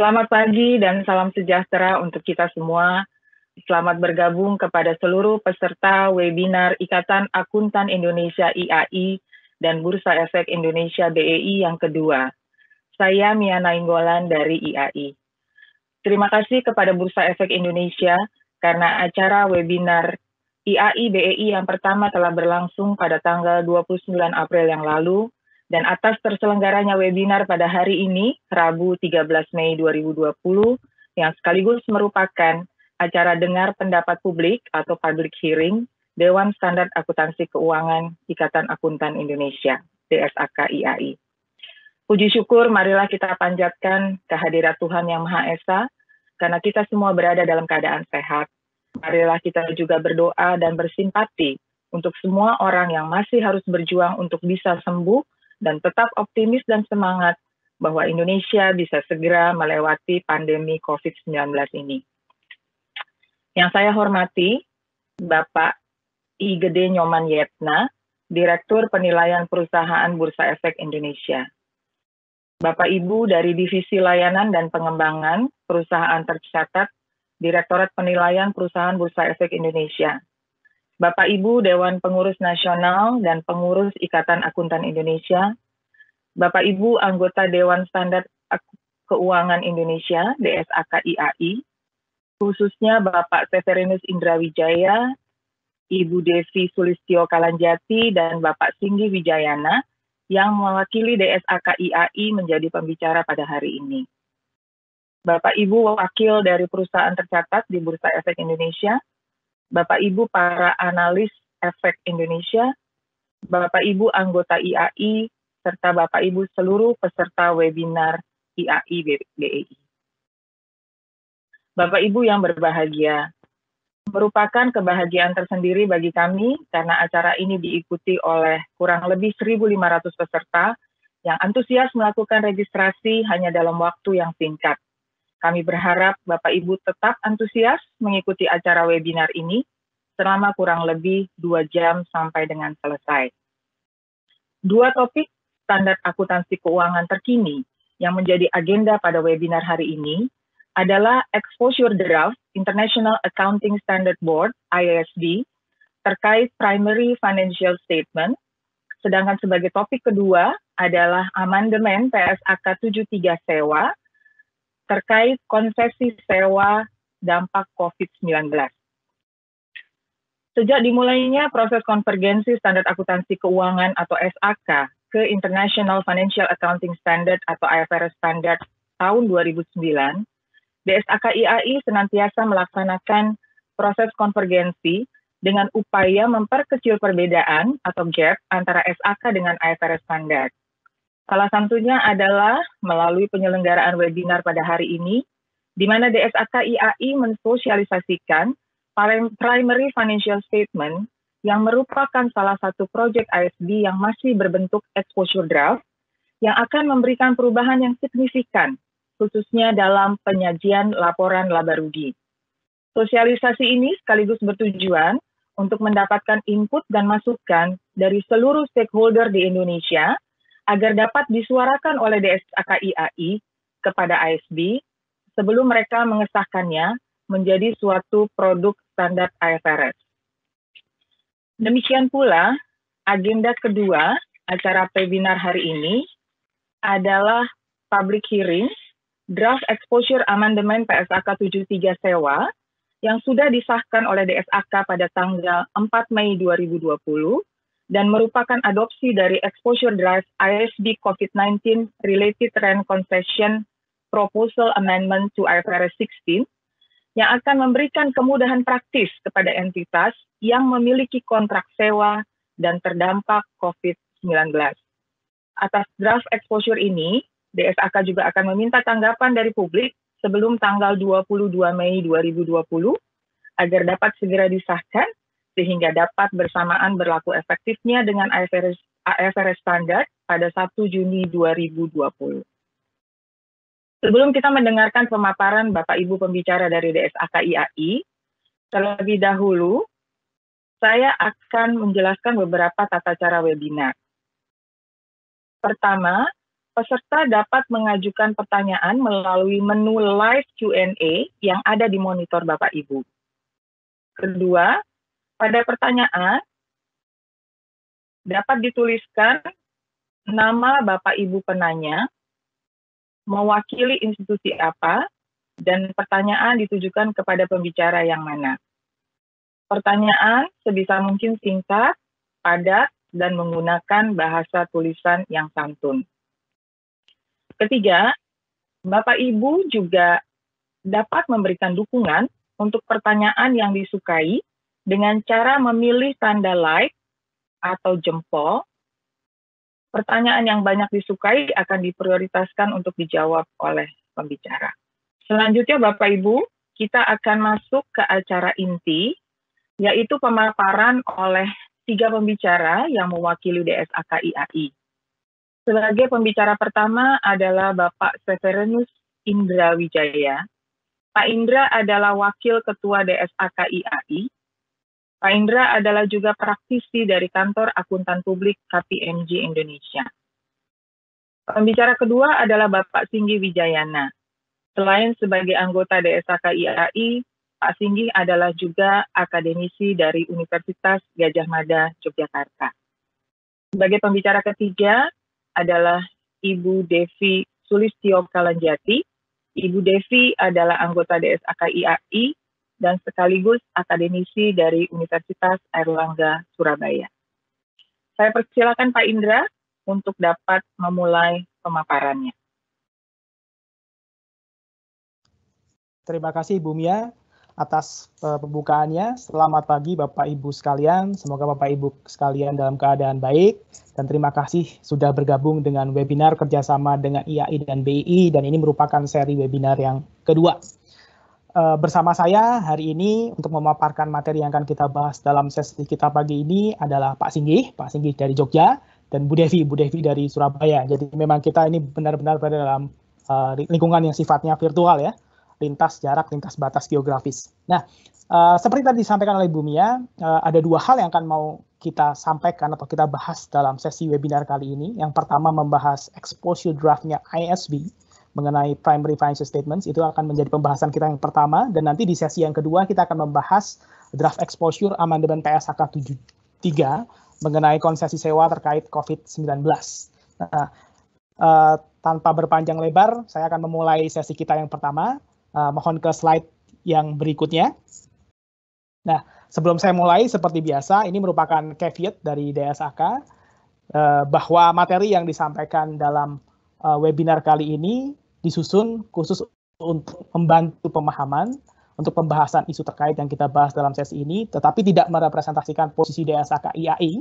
Selamat pagi dan salam sejahtera untuk kita semua. Selamat bergabung kepada seluruh peserta webinar Ikatan Akuntan Indonesia IAI dan Bursa Efek Indonesia BEI yang kedua. Saya Mia Nainggolan dari IAI. Terima kasih kepada Bursa Efek Indonesia karena acara webinar IAI BEI yang pertama telah berlangsung pada tanggal 29 April yang lalu dan atas terselenggaranya webinar pada hari ini, Rabu 13 Mei 2020, yang sekaligus merupakan acara dengar pendapat publik atau public hearing Dewan Standar Akuntansi Keuangan Ikatan Akuntan Indonesia, DSAK IAI. Puji syukur, marilah kita panjatkan kehadiran Tuhan Yang Maha Esa, karena kita semua berada dalam keadaan sehat. Marilah kita juga berdoa dan bersimpati untuk semua orang yang masih harus berjuang untuk bisa sembuh dan tetap optimis dan semangat bahwa Indonesia bisa segera melewati pandemi COVID-19 ini. Yang saya hormati, Bapak I. Gede Nyoman Yetna, Direktur Penilaian Perusahaan Bursa Efek Indonesia. Bapak Ibu dari Divisi Layanan dan Pengembangan Perusahaan Tercatat Direktorat Penilaian Perusahaan Bursa Efek Indonesia. Bapak Ibu Dewan Pengurus Nasional dan Pengurus Ikatan Akuntan Indonesia, Bapak Ibu anggota Dewan Standar Keuangan Indonesia DSAKIAI, khususnya Bapak Severinus Indrawijaya, Ibu Devi Sulistio Kalanjati dan Bapak Singgi Wijayana yang mewakili DSAKIAI menjadi pembicara pada hari ini. Bapak Ibu wakil dari perusahaan tercatat di Bursa Efek Indonesia, Bapak Ibu para analis efek Indonesia, Bapak Ibu anggota IAI, serta Bapak Ibu seluruh peserta webinar IAI BEI. Bapak Ibu yang berbahagia, merupakan kebahagiaan tersendiri bagi kami karena acara ini diikuti oleh kurang lebih 1.500 peserta yang antusias melakukan registrasi hanya dalam waktu yang singkat. Kami berharap Bapak Ibu tetap antusias mengikuti acara webinar ini selama kurang lebih dua jam sampai dengan selesai. Dua topik standar akuntansi keuangan terkini yang menjadi agenda pada webinar hari ini adalah Exposure Draft International Accounting Standard Board IASB terkait Primary Financial Statement, sedangkan sebagai topik kedua adalah amandemen PSAK 73 Sewa terkait konsesi sewa dampak COVID-19. Sejak dimulainya proses konvergensi standar akuntansi keuangan atau SAK ke International Financial Accounting Standard atau IFRS Standard tahun 2009, BSAK IAI senantiasa melaksanakan proses konvergensi dengan upaya memperkecil perbedaan atau gap antara SAK dengan IFRS Standard. Salah satunya adalah melalui penyelenggaraan webinar pada hari ini, di mana DSAK IAI mensosialisasikan Primary Financial Statement yang merupakan salah satu proyek ISD yang masih berbentuk exposure draft yang akan memberikan perubahan yang signifikan, khususnya dalam penyajian laporan laba rugi. Sosialisasi ini sekaligus bertujuan untuk mendapatkan input dan masukan dari seluruh stakeholder di Indonesia, agar dapat disuarakan oleh DSAKIAI kepada ASB sebelum mereka mengesahkannya menjadi suatu produk standar IFRS. Demikian pula, agenda kedua acara webinar hari ini adalah public hearing draft exposure amandemen PSAK 73 Sewa yang sudah disahkan oleh DSAK pada tanggal 4 Mei 2020 dan merupakan adopsi dari Exposure Drive ISB COVID-19 Related Rent Concession Proposal Amendment to IFRS 16 yang akan memberikan kemudahan praktis kepada entitas yang memiliki kontrak sewa dan terdampak COVID-19. Atas draft exposure ini, DSAK juga akan meminta tanggapan dari publik sebelum tanggal 22 Mei 2020 agar dapat segera disahkan sehingga dapat bersamaan berlaku efektifnya dengan AFRS, AFRS standar pada 1 Juni 2020. Sebelum kita mendengarkan pemaparan Bapak Ibu pembicara dari DSAKIAI, terlebih dahulu saya akan menjelaskan beberapa tata cara webinar. Pertama, peserta dapat mengajukan pertanyaan melalui menu live Q&A yang ada di monitor Bapak Ibu. Kedua, pada pertanyaan, dapat dituliskan nama Bapak Ibu penanya, mewakili institusi apa, dan pertanyaan ditujukan kepada pembicara yang mana. Pertanyaan sebisa mungkin singkat, padat, dan menggunakan bahasa tulisan yang santun. Ketiga, Bapak Ibu juga dapat memberikan dukungan untuk pertanyaan yang disukai dengan cara memilih tanda like atau jempol. Pertanyaan yang banyak disukai akan diprioritaskan untuk dijawab oleh pembicara. Selanjutnya Bapak Ibu, kita akan masuk ke acara inti, yaitu pemaparan oleh tiga pembicara yang mewakili DSAK IAI. Sebagai pembicara pertama adalah Bapak Severinus Indra Wijaya. Pak Indra adalah Wakil Ketua DSAK IAI Pak Indra adalah juga praktisi dari kantor akuntan publik KPMG Indonesia. Pembicara kedua adalah Bapak Singgi Wijayana. Selain sebagai anggota DSK IAI, Pak Singgi adalah juga akademisi dari Universitas Gajah Mada, Yogyakarta. Sebagai pembicara ketiga adalah Ibu Devi Sulistyo Kalanjati. Ibu Devi adalah anggota DSAK IAI dan sekaligus akademisi dari Universitas Airlangga Surabaya. Saya persilakan Pak Indra untuk dapat memulai pemaparannya. Terima kasih Bu Mia atas uh, pembukaannya. Selamat pagi Bapak Ibu sekalian. Semoga Bapak Ibu sekalian dalam keadaan baik dan terima kasih sudah bergabung dengan webinar kerjasama dengan IAI dan BI dan ini merupakan seri webinar yang kedua. Eh, bersama saya hari ini untuk memaparkan materi yang akan kita bahas dalam sesi kita pagi ini adalah Pak Singgih, Pak Singgih dari Jogja dan Bu Devi, Bu Devi dari Surabaya. Jadi memang kita ini benar-benar berada dalam uh, lingkungan yang sifatnya virtual ya, lintas jarak, lintas batas geografis. Nah, uh, seperti tadi disampaikan oleh Bu Mia, uh, ada dua hal yang akan mau kita sampaikan atau kita bahas dalam sesi webinar kali ini. Yang pertama membahas exposure draftnya ISB mengenai primary financial statements itu akan menjadi pembahasan kita yang pertama dan nanti di sesi yang kedua kita akan membahas draft exposure amandemen PSHK 73 mengenai konsesi sewa terkait COVID-19. Nah, uh, tanpa berpanjang lebar, saya akan memulai sesi kita yang pertama. Uh, mohon ke slide yang berikutnya. Nah, sebelum saya mulai, seperti biasa, ini merupakan caveat dari DSAK eh, bahwa materi yang disampaikan dalam webinar kali ini disusun khusus untuk membantu pemahaman untuk pembahasan isu terkait yang kita bahas dalam sesi ini, tetapi tidak merepresentasikan posisi DSAK IAI.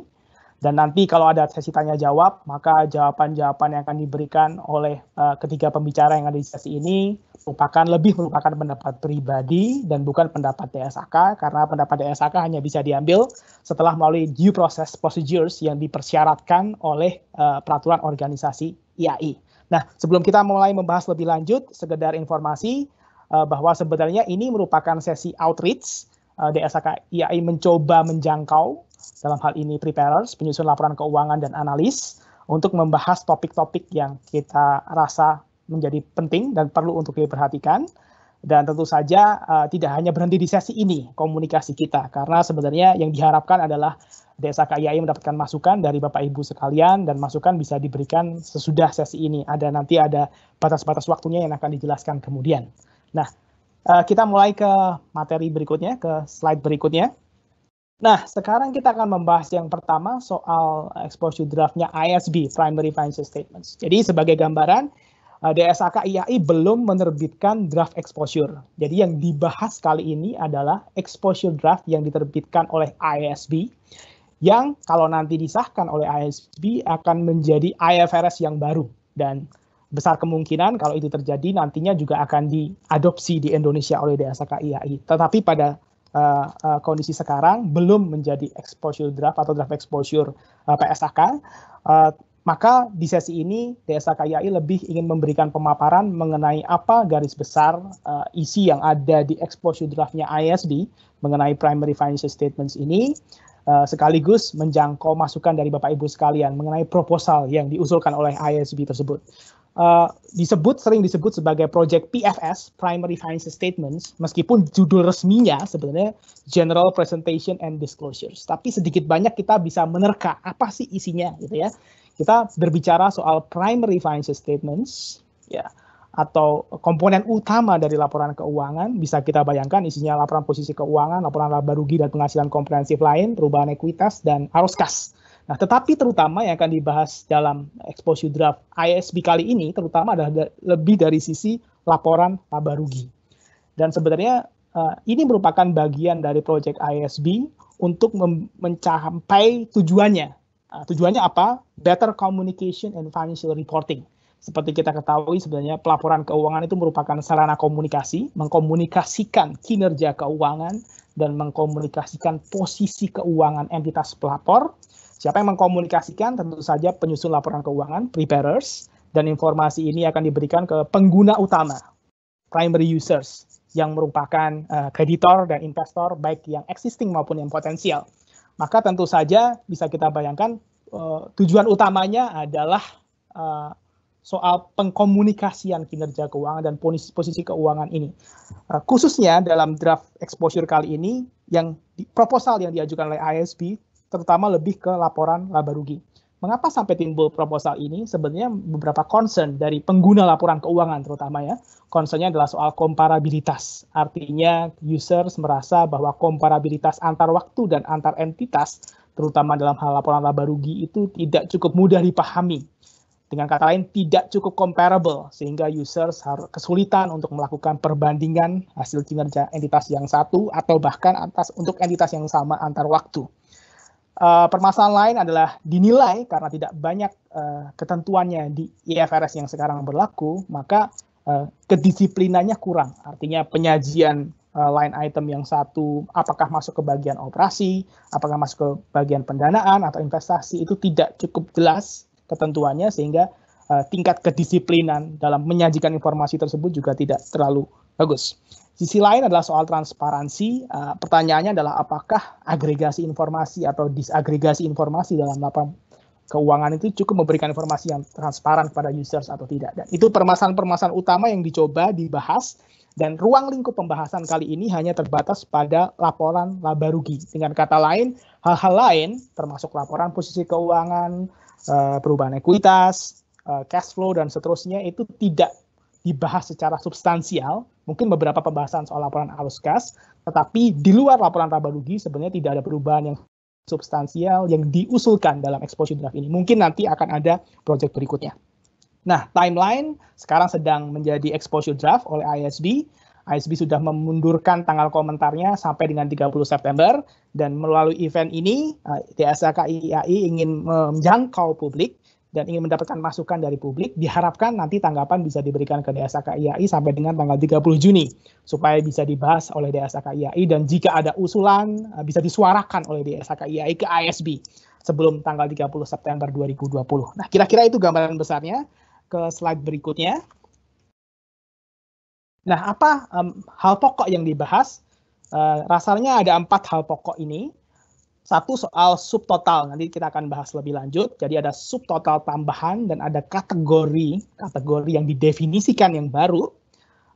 Dan nanti kalau ada sesi tanya jawab, maka jawaban-jawaban yang akan diberikan oleh uh, ketiga pembicara yang ada di sesi ini merupakan lebih merupakan pendapat pribadi dan bukan pendapat DSAK, karena pendapat DSAK hanya bisa diambil setelah melalui due process procedures yang dipersyaratkan oleh uh, peraturan organisasi IAI. Nah, sebelum kita mulai membahas lebih lanjut, sekedar informasi uh, bahwa sebenarnya ini merupakan sesi outreach uh, eh, DSK IAI mencoba menjangkau dalam hal ini preparers, penyusun laporan keuangan dan analis untuk membahas topik-topik yang kita rasa menjadi penting dan perlu untuk diperhatikan. Dan tentu saja uh, tidak hanya berhenti di sesi ini komunikasi kita, karena sebenarnya yang diharapkan adalah Desa KIAI mendapatkan masukan dari Bapak Ibu sekalian dan masukan bisa diberikan sesudah sesi ini. Ada nanti ada batas-batas waktunya yang akan dijelaskan kemudian. Nah, eh, kita mulai ke materi berikutnya, ke slide berikutnya. Nah, sekarang kita akan membahas yang pertama soal exposure draftnya ISB, Primary Financial Statements. Jadi sebagai gambaran, eh, DSAK IAI belum menerbitkan draft exposure. Jadi yang dibahas kali ini adalah exposure draft yang diterbitkan oleh ISB yang kalau nanti disahkan oleh ISB akan menjadi IFRS yang baru dan besar kemungkinan kalau itu terjadi nantinya juga akan diadopsi di Indonesia oleh DSKIAI. IAI. Tetapi pada uh, uh, kondisi sekarang belum menjadi exposure draft atau draft exposure uh, eh, PSAK. Uh, maka di sesi ini DSKIAI IAI lebih ingin memberikan pemaparan mengenai apa garis besar uh, isi yang ada di exposure draftnya ISB mengenai primary financial statements ini. Eh, sekaligus menjangkau masukan dari Bapak Ibu sekalian mengenai proposal yang diusulkan oleh ISB tersebut. Uh, disebut sering disebut sebagai project PFS (Primary Financial Statements) meskipun judul resminya sebenarnya General Presentation and Disclosures. Tapi sedikit banyak kita bisa menerka apa sih isinya gitu ya. Kita berbicara soal primary financial statements ya atau komponen utama dari laporan keuangan bisa kita bayangkan isinya laporan posisi keuangan, laporan laba rugi dan penghasilan komprehensif lain, perubahan ekuitas dan arus kas. Nah, tetapi terutama yang akan dibahas dalam exposure draft ISB kali ini terutama adalah lebih dari sisi laporan laba rugi. Dan sebenarnya eh, ini merupakan bagian dari proyek ISB untuk mencapai tujuannya. Nah, tujuannya apa? Better communication and financial reporting seperti kita ketahui sebenarnya pelaporan keuangan itu merupakan sarana komunikasi, mengkomunikasikan kinerja keuangan dan mengkomunikasikan posisi keuangan entitas pelapor. Siapa yang mengkomunikasikan? Tentu saja penyusun laporan keuangan, preparers, dan informasi ini akan diberikan ke pengguna utama, primary users, yang merupakan uh, kreditor dan investor baik yang existing maupun yang potensial. Maka tentu saja bisa kita bayangkan uh, tujuan utamanya adalah eh, soal pengkomunikasian kinerja keuangan dan posisi, posisi keuangan ini. Uh, khususnya dalam draft exposure kali ini yang di, proposal yang diajukan oleh ISB terutama lebih ke laporan laba rugi. Mengapa sampai timbul proposal ini? Sebenarnya beberapa concern dari pengguna laporan keuangan terutama ya. Concernnya adalah soal komparabilitas. Artinya users merasa bahwa komparabilitas antar waktu dan antar entitas terutama dalam hal laporan laba rugi itu tidak cukup mudah dipahami dengan kata lain, tidak cukup comparable, sehingga users harus kesulitan untuk melakukan perbandingan hasil kinerja entitas yang satu atau bahkan atas untuk entitas yang sama antar waktu. Uh, permasalahan lain adalah dinilai karena tidak banyak uh, ketentuannya di IFRS yang sekarang berlaku, maka uh, kedisiplinannya kurang. Artinya penyajian uh, line item yang satu, apakah masuk ke bagian operasi, apakah masuk ke bagian pendanaan atau investasi itu tidak cukup jelas ketentuannya sehingga uh, tingkat kedisiplinan dalam menyajikan informasi tersebut juga tidak terlalu bagus. Sisi lain adalah soal transparansi. Uh, pertanyaannya adalah apakah agregasi informasi atau disagregasi informasi dalam laporan keuangan itu cukup memberikan informasi yang transparan kepada users atau tidak. Dan itu permasalahan-permasalahan utama yang dicoba dibahas dan ruang lingkup pembahasan kali ini hanya terbatas pada laporan laba rugi. Dengan kata lain, hal-hal lain termasuk laporan posisi keuangan, Eh, perubahan ekuitas, eh, cash flow dan seterusnya itu tidak dibahas secara substansial, mungkin beberapa pembahasan soal laporan arus kas, tetapi di luar laporan laba rugi sebenarnya tidak ada perubahan yang substansial yang diusulkan dalam exposure draft ini. Mungkin nanti akan ada project berikutnya. Nah, timeline sekarang sedang menjadi exposure draft oleh ISB. ISB sudah memundurkan tanggal komentarnya sampai dengan 30 September dan melalui event ini IAI eh, ingin menjangkau publik dan ingin mendapatkan masukan dari publik diharapkan nanti tanggapan bisa diberikan ke IAI sampai dengan tanggal 30 Juni supaya bisa dibahas oleh IAI dan jika ada usulan eh, bisa disuarakan oleh IAI ke ISB sebelum tanggal 30 September 2020. Nah, kira-kira itu gambaran besarnya ke slide berikutnya. Nah, apa um, hal pokok yang dibahas? Uh, rasanya ada empat hal pokok ini. Satu soal subtotal, nanti kita akan bahas lebih lanjut. Jadi ada subtotal tambahan dan ada kategori, kategori yang didefinisikan yang baru.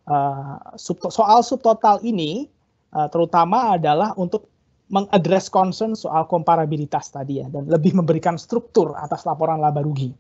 Uh, sub, soal subtotal ini uh, terutama adalah untuk mengadres concern soal komparabilitas tadi ya dan lebih memberikan struktur atas laporan laba rugi.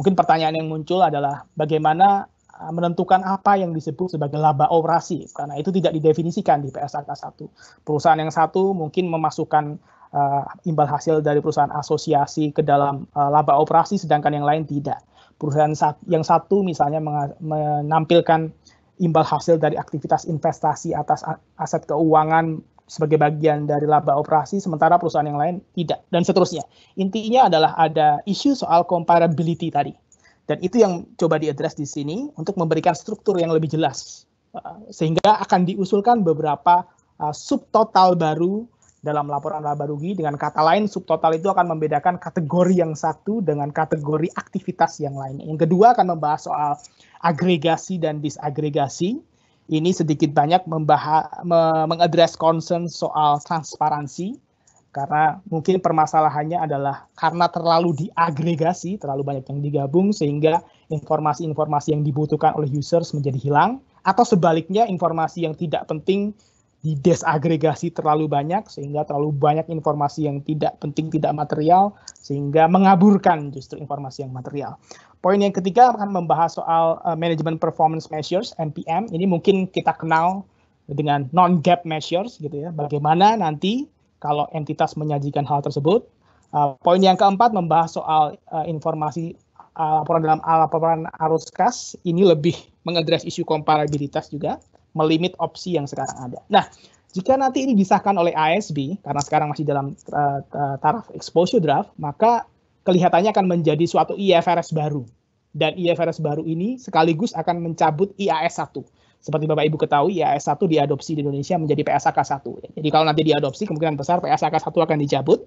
Mungkin pertanyaan yang muncul adalah bagaimana Eh, menentukan apa yang disebut sebagai laba operasi karena itu tidak didefinisikan di PSK 1. Perusahaan yang satu mungkin memasukkan uh, imbal hasil dari perusahaan asosiasi ke dalam uh, laba operasi sedangkan yang lain tidak. Perusahaan yang satu misalnya menampilkan imbal hasil dari aktivitas investasi atas aset keuangan sebagai bagian dari laba operasi, sementara perusahaan yang lain tidak, dan seterusnya. Intinya adalah ada isu soal comparability tadi. Dan itu yang coba diadres di sini untuk memberikan struktur yang lebih jelas. Uh, sehingga akan diusulkan beberapa uh, subtotal baru dalam laporan laba rugi. Dengan kata lain, subtotal itu akan membedakan kategori yang satu dengan kategori aktivitas yang lain. Yang kedua akan membahas soal agregasi dan disagregasi. Ini sedikit banyak mengadres concern soal transparansi, karena mungkin permasalahannya adalah karena terlalu diagregasi, terlalu banyak yang digabung sehingga informasi-informasi yang dibutuhkan oleh users menjadi hilang atau sebaliknya informasi yang tidak penting di desagregasi terlalu banyak sehingga terlalu banyak informasi yang tidak penting tidak material sehingga mengaburkan justru informasi yang material. Poin yang ketiga akan membahas soal uh, management performance measures (MPM). Ini mungkin kita kenal dengan non-gap measures gitu ya. Bagaimana nanti kalau entitas menyajikan hal tersebut. Uh, poin yang keempat membahas soal uh, informasi uh, laporan dalam uh, laporan arus kas ini lebih mengadres isu komparabilitas juga, melimit opsi yang sekarang ada. Nah, jika nanti ini disahkan oleh ASB karena sekarang masih dalam uh, uh, taraf exposure draft, maka kelihatannya akan menjadi suatu IFRS baru dan IFRS baru ini sekaligus akan mencabut IAS 1 seperti Bapak Ibu ketahui, ya S1 diadopsi di Indonesia menjadi PSAK 1. Jadi kalau nanti diadopsi, kemungkinan besar PSAK 1 akan dijabut.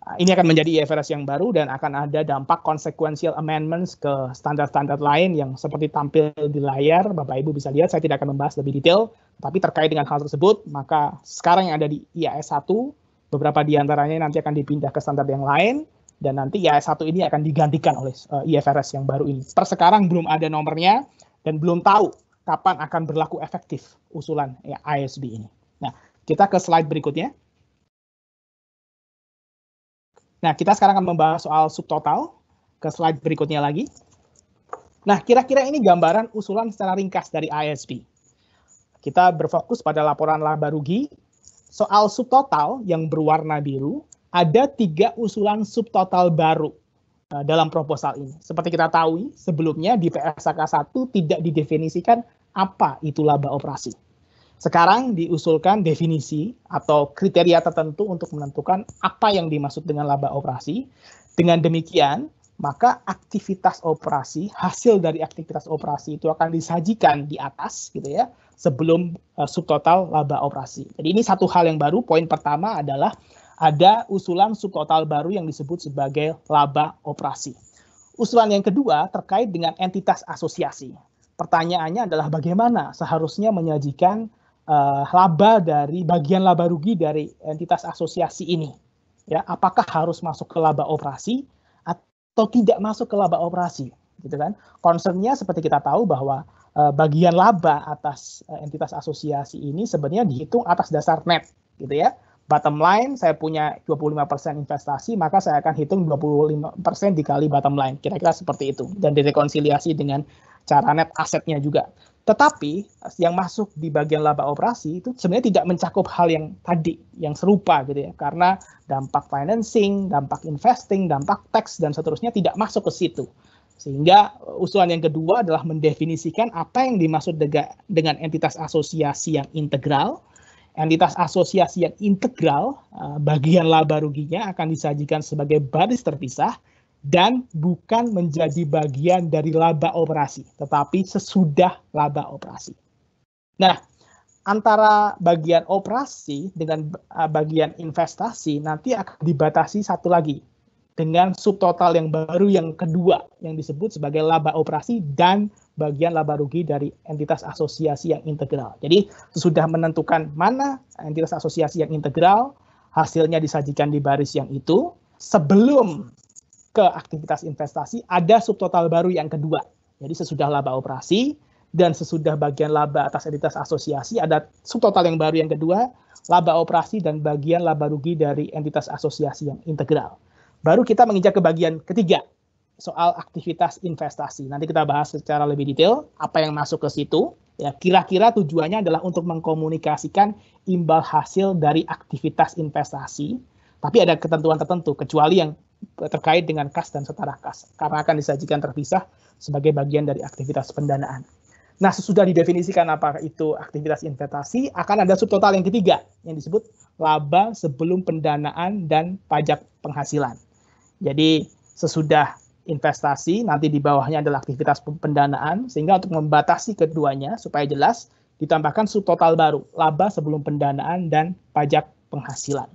Ah, ini akan menjadi IFRS yang baru dan akan ada dampak konsekuensial amendments ke standar-standar lain yang seperti tampil di layar. Bapak Ibu bisa lihat, saya tidak akan membahas lebih detail. Tapi terkait dengan hal tersebut, maka sekarang yang ada di IAS 1, beberapa di antaranya nanti akan dipindah ke standar yang lain dan nanti IAS 1 ini akan digantikan oleh eh, IFRS yang baru ini. Per sekarang belum ada nomornya dan belum tahu kapan akan berlaku efektif usulan ya, ISB ini. Nah, kita ke slide berikutnya. Nah, kita sekarang akan membahas soal subtotal ke slide berikutnya lagi. Nah, kira-kira ini gambaran usulan secara ringkas dari ISB. Kita berfokus pada laporan laba rugi. Soal subtotal yang berwarna biru, ada tiga usulan subtotal baru Eh, dalam proposal ini. Seperti kita tahu sebelumnya di PSK 1 tidak didefinisikan apa itu laba operasi. Sekarang diusulkan definisi atau kriteria tertentu untuk menentukan apa yang dimaksud dengan laba operasi. Dengan demikian, maka aktivitas operasi, hasil dari aktivitas operasi itu akan disajikan di atas gitu ya, sebelum uh, subtotal laba operasi. Jadi ini satu hal yang baru, poin pertama adalah ada usulan subtotal baru yang disebut sebagai laba operasi. Usulan yang kedua terkait dengan entitas asosiasi. Pertanyaannya adalah bagaimana seharusnya menyajikan uh, laba dari bagian laba rugi dari entitas asosiasi ini. Ya, apakah harus masuk ke laba operasi atau tidak masuk ke laba operasi? Gitu kan? Concernnya seperti kita tahu bahwa uh, bagian laba atas uh, entitas asosiasi ini sebenarnya dihitung atas dasar net, gitu ya bottom line saya punya 25% investasi maka saya akan hitung 25% dikali bottom line kira-kira seperti itu dan direkonsiliasi dengan cara net asetnya juga tetapi yang masuk di bagian laba operasi itu sebenarnya tidak mencakup hal yang tadi yang serupa gitu ya karena dampak financing dampak investing dampak tax dan seterusnya tidak masuk ke situ sehingga uh, usulan yang kedua adalah mendefinisikan apa yang dimaksud dengan entitas asosiasi yang integral Entitas asosiasi yang integral, eh, bagian laba ruginya akan disajikan sebagai baris terpisah dan bukan menjadi bagian dari laba operasi, tetapi sesudah laba operasi. Nah, antara bagian operasi dengan eh, bagian investasi nanti akan dibatasi satu lagi dengan subtotal yang baru yang kedua yang disebut sebagai laba operasi dan bagian laba rugi dari entitas asosiasi yang integral. Jadi sudah menentukan mana entitas asosiasi yang integral, hasilnya disajikan di baris yang itu. Sebelum ke aktivitas investasi ada subtotal baru yang kedua. Jadi sesudah laba operasi dan sesudah bagian laba atas entitas asosiasi ada subtotal yang baru yang kedua, laba operasi dan bagian laba rugi dari entitas asosiasi yang integral. Baru kita menginjak ke bagian ketiga, soal aktivitas investasi. Nanti kita bahas secara lebih detail apa yang masuk ke situ. Ya, kira-kira tujuannya adalah untuk mengkomunikasikan imbal hasil dari aktivitas investasi. Tapi ada ketentuan tertentu, kecuali yang terkait dengan kas dan setara kas, karena akan disajikan terpisah sebagai bagian dari aktivitas pendanaan. Nah, sesudah didefinisikan apa itu aktivitas investasi, akan ada subtotal yang ketiga yang disebut laba sebelum pendanaan dan pajak penghasilan. Jadi, sesudah investasi, nanti di bawahnya adalah aktivitas pendanaan, sehingga untuk membatasi keduanya supaya jelas, ditambahkan subtotal baru, laba sebelum pendanaan dan pajak penghasilan.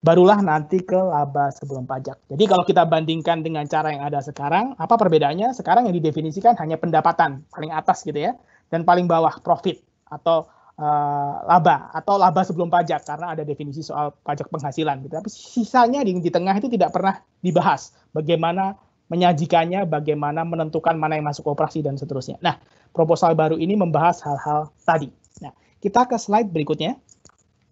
Barulah nanti ke laba sebelum pajak. Jadi kalau kita bandingkan dengan cara yang ada sekarang, apa perbedaannya? Sekarang yang didefinisikan hanya pendapatan, paling atas gitu ya, dan paling bawah profit atau uh, laba atau laba sebelum pajak karena ada definisi soal pajak penghasilan gitu. Tapi sisanya di, di tengah itu tidak pernah dibahas bagaimana menyajikannya, bagaimana menentukan mana yang masuk operasi dan seterusnya. Nah, proposal baru ini membahas hal-hal tadi. Nah, kita ke slide berikutnya.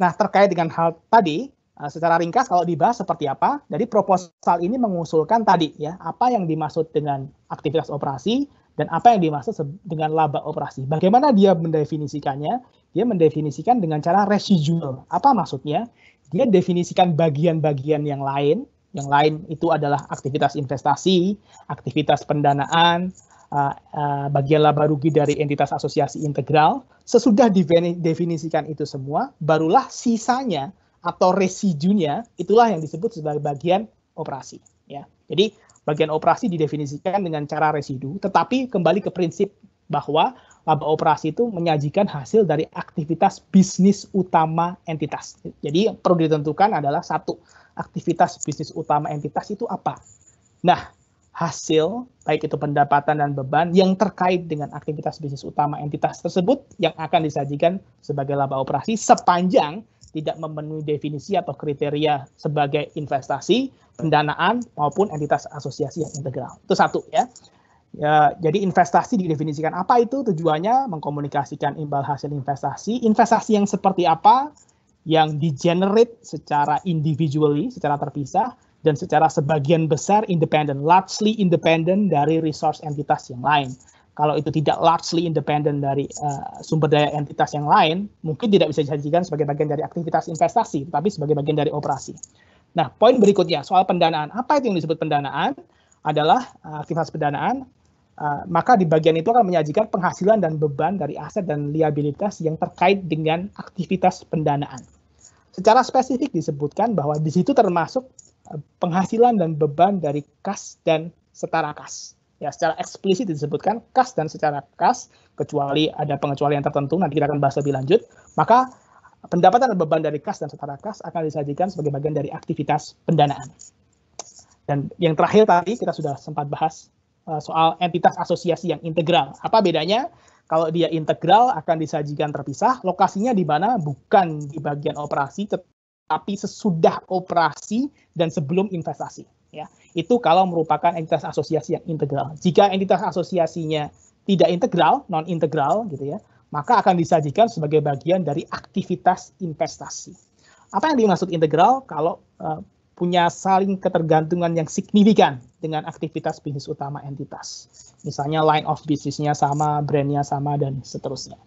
Nah, terkait dengan hal tadi, eh, secara ringkas kalau dibahas seperti apa, jadi proposal ini mengusulkan tadi ya, apa yang dimaksud dengan aktivitas operasi dan apa yang dimaksud dengan laba operasi. Bagaimana dia mendefinisikannya? Dia mendefinisikan dengan cara residual. Apa maksudnya? Dia definisikan bagian-bagian yang lain yang lain itu adalah aktivitas investasi, aktivitas pendanaan, uh, uh, bagian laba rugi dari entitas asosiasi integral. Sesudah didefinisikan itu semua, barulah sisanya atau residunya itulah yang disebut sebagai bagian operasi. Ya, jadi bagian operasi didefinisikan dengan cara residu, tetapi kembali ke prinsip bahwa laba operasi itu menyajikan hasil dari aktivitas bisnis utama entitas. Jadi yang perlu ditentukan adalah satu, aktivitas bisnis utama entitas itu apa. Nah, hasil baik itu pendapatan dan beban yang terkait dengan aktivitas bisnis utama entitas tersebut yang akan disajikan sebagai laba operasi sepanjang tidak memenuhi definisi atau kriteria sebagai investasi, pendanaan maupun entitas asosiasi yang integral. Itu satu ya. Ya, jadi investasi didefinisikan apa itu tujuannya mengkomunikasikan imbal hasil investasi, investasi yang seperti apa yang di generate secara individually, secara terpisah dan secara sebagian besar independen, largely independent dari resource entitas yang lain. Kalau itu tidak largely independent dari uh, sumber daya entitas yang lain, mungkin tidak bisa dijadikan sebagai bagian dari aktivitas investasi, tapi sebagai bagian dari operasi. Nah, poin berikutnya soal pendanaan. Apa itu yang disebut pendanaan? Adalah eh, aktivitas pendanaan Eh, maka di bagian itu akan menyajikan penghasilan dan beban dari aset dan liabilitas yang terkait dengan aktivitas pendanaan. Secara spesifik disebutkan bahwa di situ termasuk eh, penghasilan dan beban dari kas dan setara kas. Ya, secara eksplisit disebutkan kas dan secara kas, kecuali ada pengecualian tertentu, nanti kita akan bahas lebih lanjut. Maka eh, pendapatan dan beban dari kas dan setara kas akan disajikan sebagai bagian dari aktivitas pendanaan. Dan yang terakhir tadi kita sudah sempat bahas Eh, soal entitas asosiasi yang integral. Apa bedanya? Kalau dia integral akan disajikan terpisah, lokasinya di mana? Bukan di bagian operasi, tetapi sesudah operasi dan sebelum investasi. Ya, itu kalau merupakan entitas asosiasi yang integral. Jika entitas asosiasinya tidak integral, non integral, gitu ya, maka akan disajikan sebagai bagian dari aktivitas investasi. Apa yang dimaksud integral? Kalau uh, punya saling ketergantungan yang signifikan dengan aktivitas bisnis utama entitas. Misalnya line of bisnisnya sama, brandnya sama, dan seterusnya.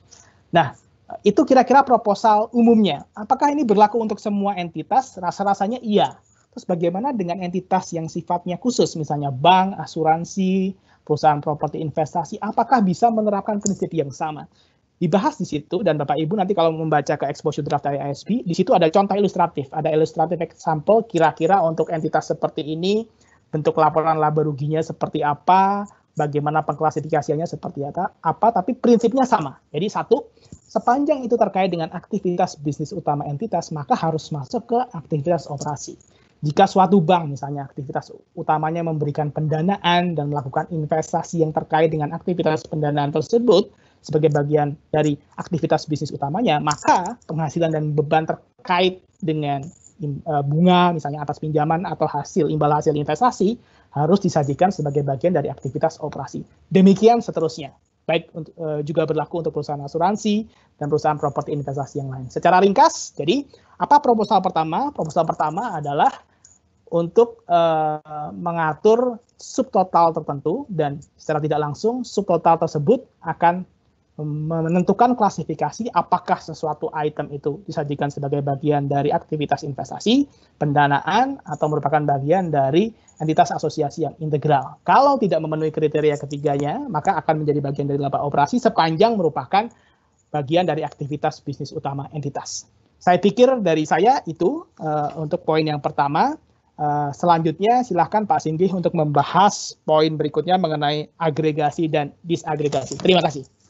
Nah, itu kira-kira proposal umumnya. Apakah ini berlaku untuk semua entitas? Rasa-rasanya iya. Terus bagaimana dengan entitas yang sifatnya khusus, misalnya bank, asuransi, perusahaan properti investasi, apakah bisa menerapkan prinsip yang sama? dibahas di situ dan Bapak Ibu nanti kalau membaca ke exposure draft dari ISB di situ ada contoh ilustratif, ada ilustratif sampel kira-kira untuk entitas seperti ini bentuk laporan laba ruginya seperti apa, bagaimana pengklasifikasiannya seperti apa apa, tapi prinsipnya sama. Jadi satu, sepanjang itu terkait dengan aktivitas bisnis utama entitas, maka harus masuk ke aktivitas operasi. Jika suatu bank misalnya aktivitas utamanya memberikan pendanaan dan melakukan investasi yang terkait dengan aktivitas pendanaan tersebut, sebagai bagian dari aktivitas bisnis utamanya, maka penghasilan dan beban terkait dengan e, bunga misalnya atas pinjaman atau hasil imbal hasil investasi harus disajikan sebagai bagian dari aktivitas operasi. Demikian seterusnya. Baik untuk, e, juga berlaku untuk perusahaan asuransi dan perusahaan properti investasi yang lain. Secara ringkas, jadi apa proposal pertama? Proposal pertama adalah untuk e, mengatur subtotal tertentu dan secara tidak langsung subtotal tersebut akan menentukan klasifikasi apakah sesuatu item itu disajikan sebagai bagian dari aktivitas investasi, pendanaan, atau merupakan bagian dari entitas asosiasi yang integral. Kalau tidak memenuhi kriteria ketiganya, maka akan menjadi bagian dari laba operasi sepanjang merupakan bagian dari aktivitas bisnis utama entitas. Saya pikir dari saya itu uh, untuk poin yang pertama. Uh, selanjutnya silahkan Pak Singgih untuk membahas poin berikutnya mengenai agregasi dan disagregasi. Terima kasih.